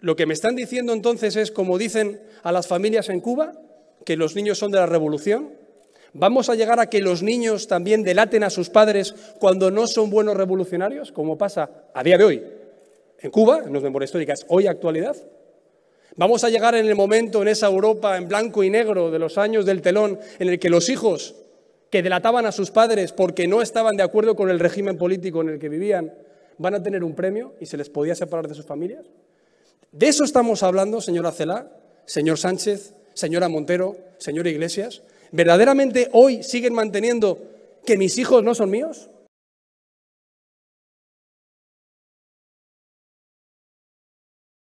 Lo que me están diciendo entonces es, como dicen a las familias en Cuba, que los niños son de la revolución. ¿Vamos a llegar a que los niños también delaten a sus padres cuando no son buenos revolucionarios, como pasa a día de hoy en Cuba, no es memoria histórica, es hoy actualidad? ¿Vamos a llegar en el momento, en esa Europa en blanco y negro de los años del telón, en el que los hijos que delataban a sus padres porque no estaban de acuerdo con el régimen político en el que vivían, van a tener un premio y se les podía separar de sus familias? De eso estamos hablando, señora Cela, señor Sánchez, señora Montero, señora Iglesias. ¿Verdaderamente hoy siguen manteniendo que mis hijos no son míos?